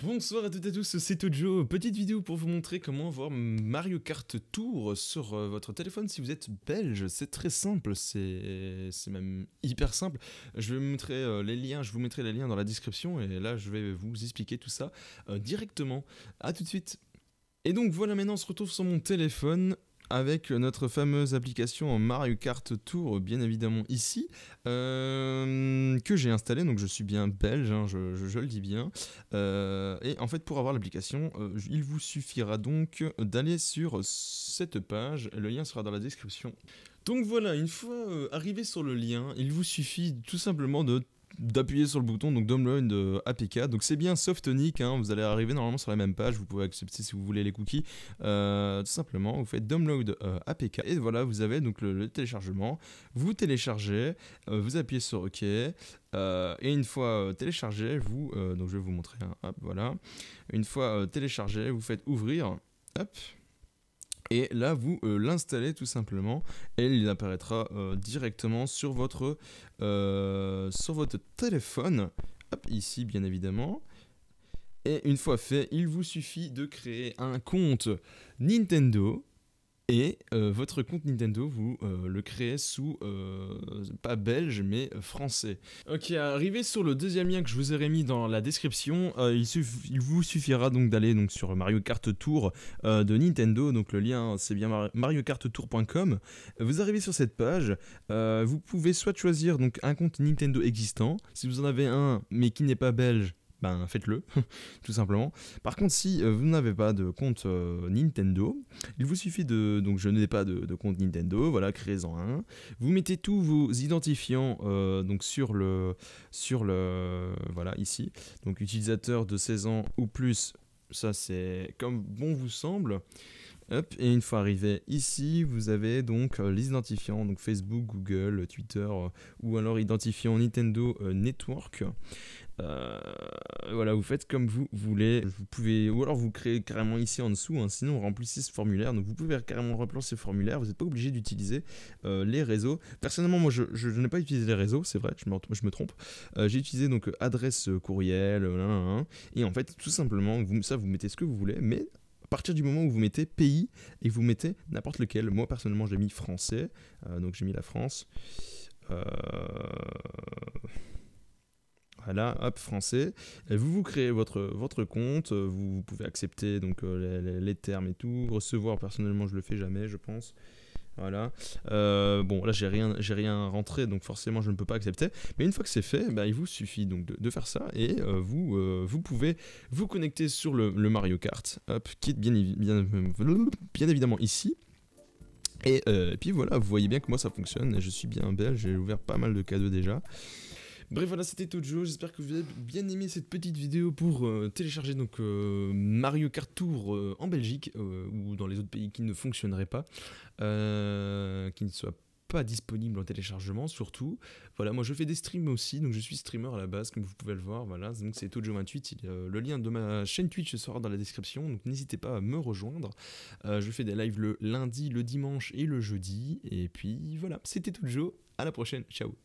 Bonsoir à toutes et à tous, c'est Tojo. Petite vidéo pour vous montrer comment voir Mario Kart Tour sur euh, votre téléphone si vous êtes belge. C'est très simple, c'est même hyper simple. Je vais vous montrer euh, les liens, je vous mettrai les liens dans la description et là je vais vous expliquer tout ça euh, directement. A tout de suite. Et donc voilà, maintenant on se retrouve sur mon téléphone avec notre fameuse application Mario Kart Tour, bien évidemment ici, euh, que j'ai installée, donc je suis bien belge, hein, je, le dis bien. Euh, et en fait, pour avoir l'application, euh, il vous suffira donc d'aller sur cette page, le lien sera dans la description. Donc voilà, une fois arrivé sur le lien, il vous suffit tout simplement de d'appuyer sur le bouton donc download APK. Donc c'est bien Softonic, hein, vous allez arriver normalement sur la même page, vous pouvez accepter si vous voulez les cookies. Euh, tout simplement, vous faites download euh, APK et voilà, vous avez donc le, téléchargement. Vous téléchargez, euh, vous appuyez sur OK. et une fois téléchargé, vous, donc je vais vous montrer, un hein, hop, voilà. Une fois téléchargé, vous faites ouvrir, hop, et là, vous euh, l'installez tout simplement et il apparaîtra euh, directement sur votre, euh, sur votre téléphone. ici, bien évidemment. Et une fois fait, il vous suffit de créer un compte Nintendo et euh, votre compte Nintendo, vous euh, le créez sous, euh, pas belge, mais français. Ok, arrivé sur le deuxième lien que je vous ai mis dans la description, il, vous suffira donc d'aller sur Mario Kart Tour de Nintendo. Donc le lien, c'est bien mario-kart-tour.com, Vous arrivez sur cette page, vous pouvez soit choisir donc un compte Nintendo existant, si vous en avez un mais qui n'est pas belge, ben faites-le, tout simplement. Par contre, si euh, vous n'avez pas de compte euh, Nintendo, il vous suffit de... Donc je n'ai pas de, compte Nintendo, voilà, créez-en un. Vous mettez tous vos identifiants euh, donc sur le... sur le... voilà, ici. Donc utilisateur de 16 ans ou plus, ça c'est comme bon vous semble. Hop, et une fois arrivé ici, vous avez donc les identifiants, donc Facebook, Google, Twitter, ou alors identifiant Nintendo Network. Euh, voilà, vous faites comme vous voulez. Mm. Vous pouvez, ou alors vous créez carrément ici en dessous. Hein. sinon, remplissez ce formulaire. Donc, vous pouvez carrément remplir ce formulaire. Vous n'êtes pas obligé d'utiliser euh, les réseaux. Personnellement, moi, je, n'ai pas utilisé les réseaux. C'est vrai, je me, trompe. Euh, j'ai utilisé donc adresse courriel. et en fait, tout simplement, vous, ça, vous mettez ce que vous voulez, mais à partir du moment où vous mettez pays et vous mettez n'importe lequel. Moi personnellement j'ai mis français, donc j'ai mis la France. Euh là, hop, français. vous vous créez votre, votre compte, euh, vous, pouvez accepter donc euh, les, termes et tout. Recevoir, personnellement, je le fais jamais, je pense. Voilà. Euh, bon, là, j'ai rien, j'ai rien rentré, donc forcément, je ne peux pas accepter. Mais une fois que c'est fait, bah, il vous suffit donc de, faire ça et vous, vous pouvez vous connecter sur le, Mario Kart. Hop, est bien, bien, bien évidemment ici. Et, et, puis voilà, vous voyez bien que moi ça fonctionne. Je suis bien belge, j'ai ouvert pas mal de cadeaux déjà. Bref, voilà, c'était Tojo. J'espère que vous avez bien aimé cette petite vidéo pour euh, télécharger donc euh, Mario Kart Tour euh, en Belgique ou dans les autres pays qui ne fonctionneraient pas, qui ne soient pas disponibles en téléchargement surtout. Voilà, moi je fais des streams aussi, donc je suis streamer à la base, comme vous pouvez le voir. Voilà, donc c'est Tojo28. le lien de ma chaîne Twitch sera dans la description, donc n'hésitez pas à me rejoindre. je fais des lives le lundi, le dimanche et le jeudi. Et puis voilà, c'était Tojo. À la prochaine. Ciao.